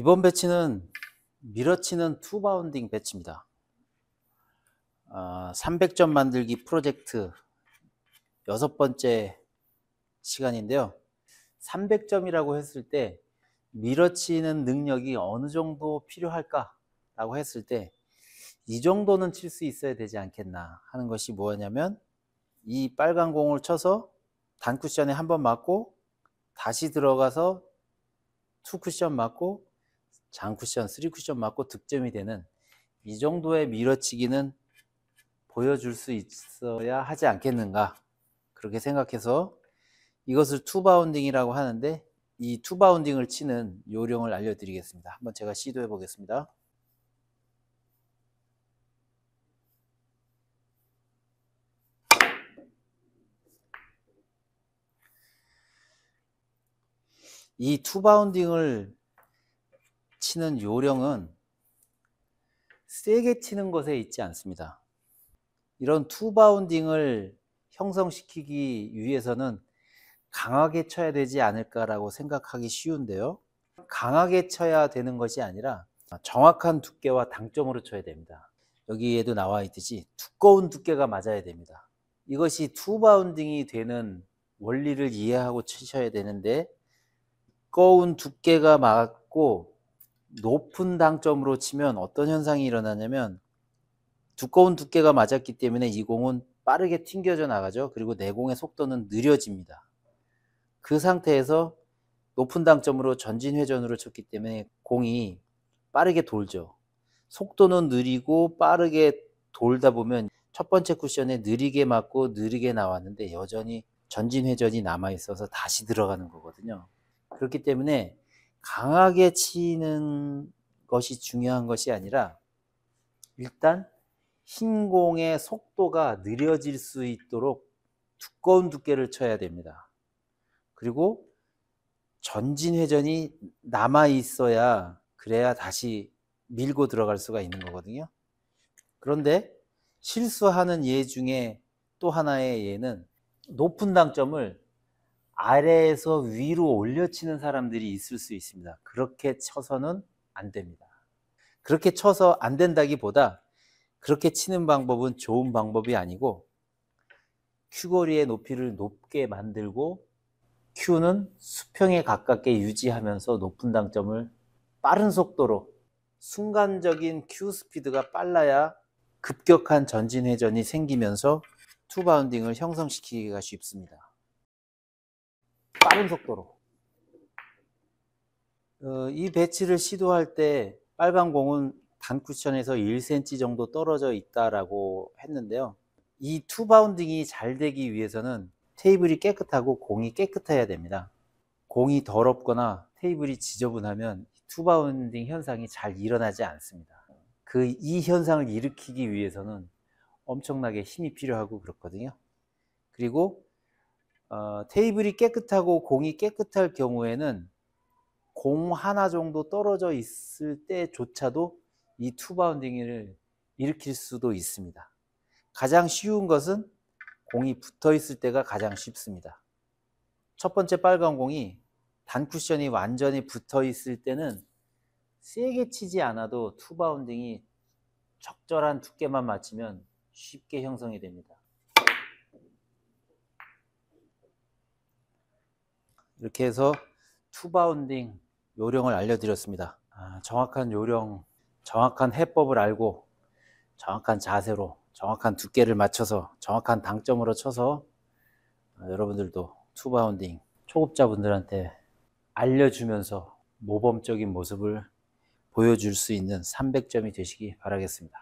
이번 배치는 밀어치는 투바운딩 배치입니다. 아, 300점 만들기 프로젝트 여섯 번째 시간인데요. 300점이라고 했을 때 밀어치는 능력이 어느 정도 필요할까라고 했을 때 이 정도는 칠 수 있어야 되지 않겠나 하는 것이 뭐냐면 이 빨간 공을 쳐서 단쿠션에 한 번 맞고 다시 들어가서 투쿠션 맞고 장쿠션, 쓰리쿠션 맞고 득점이 되는 이 정도의 밀어치기는 보여줄 수 있어야 하지 않겠는가 그렇게 생각해서 이것을 투바운딩이라고 하는데 이 투바운딩을 치는 요령을 알려드리겠습니다. 한번 제가 시도해 보겠습니다. 이 투바운딩을 치는 요령은 세게 치는 것에 있지 않습니다. 이런 투바운딩을 형성시키기 위해서는 강하게 쳐야 되지 않을까라고 생각하기 쉬운데요. 강하게 쳐야 되는 것이 아니라 정확한 두께와 당점으로 쳐야 됩니다. 여기에도 나와 있듯이 두꺼운 두께가 맞아야 됩니다. 이것이 투바운딩이 되는 원리를 이해하고 치셔야 되는데 두꺼운 두께가 맞고 높은 당점으로 치면 어떤 현상이 일어나냐면 두꺼운 두께가 맞았기 때문에 이 공은 빠르게 튕겨져 나가죠. 그리고 내공의 속도는 느려집니다. 그 상태에서 높은 당점으로 전진 회전으로 쳤기 때문에 공이 빠르게 돌죠. 속도는 느리고 빠르게 돌다 보면 첫 번째 쿠션에 느리게 맞고 느리게 나왔는데 여전히 전진 회전이 남아 있어서 다시 들어가는 거거든요. 그렇기 때문에 강하게 치는 것이 중요한 것이 아니라 일단 흰공의 속도가 느려질 수 있도록 두꺼운 두께를 쳐야 됩니다. 그리고 전진회전이 남아 있어야 그래야 다시 밀고 들어갈 수가 있는 거거든요. 그런데 실수하는 예 중에 또 하나의 예는 높은 당점을 아래에서 위로 올려치는 사람들이 있을 수 있습니다. 그렇게 쳐서는 안 됩니다. 그렇게 쳐서 안 된다기보다 그렇게 치는 방법은 좋은 방법이 아니고 큐거리의 높이를 높게 만들고 큐는 수평에 가깝게 유지하면서 높은 당점을 빠른 속도로 순간적인 큐 스피드가 빨라야 급격한 전진 회전이 생기면서 투바운딩을 형성시키기가 쉽습니다. 빠른 속도로 어, 이 배치를 시도할 때 빨간 공은 단 쿠션에서 1cm 정도 떨어져 있다라고 했는데요 이 투바운딩이 잘 되기 위해서는 테이블이 깨끗하고 공이 깨끗해야 됩니다 공이 더럽거나 테이블이 지저분하면 투바운딩 현상이 잘 일어나지 않습니다 그 이 현상을 일으키기 위해서는 엄청나게 힘이 필요하고 그렇거든요 그리고 어, 테이블이 깨끗하고 공이 깨끗할 경우에는 공 하나 정도 떨어져 있을 때조차도 이 투바운딩을 일으킬 수도 있습니다. 가장 쉬운 것은 공이 붙어 있을 때가 가장 쉽습니다. 첫 번째 빨간 공이 단쿠션이 완전히 붙어 있을 때는 세게 치지 않아도 투바운딩이 적절한 두께만 맞추면 쉽게 형성이 됩니다. 이렇게 해서 투바운딩 요령을 알려드렸습니다. 아, 정확한 요령, 정확한 해법을 알고 정확한 자세로 정확한 두께를 맞춰서 정확한 당점으로 쳐서 어, 여러분들도 투바운딩 초급자분들한테 알려주면서 모범적인 모습을 보여줄 수 있는 300점이 되시기 바라겠습니다.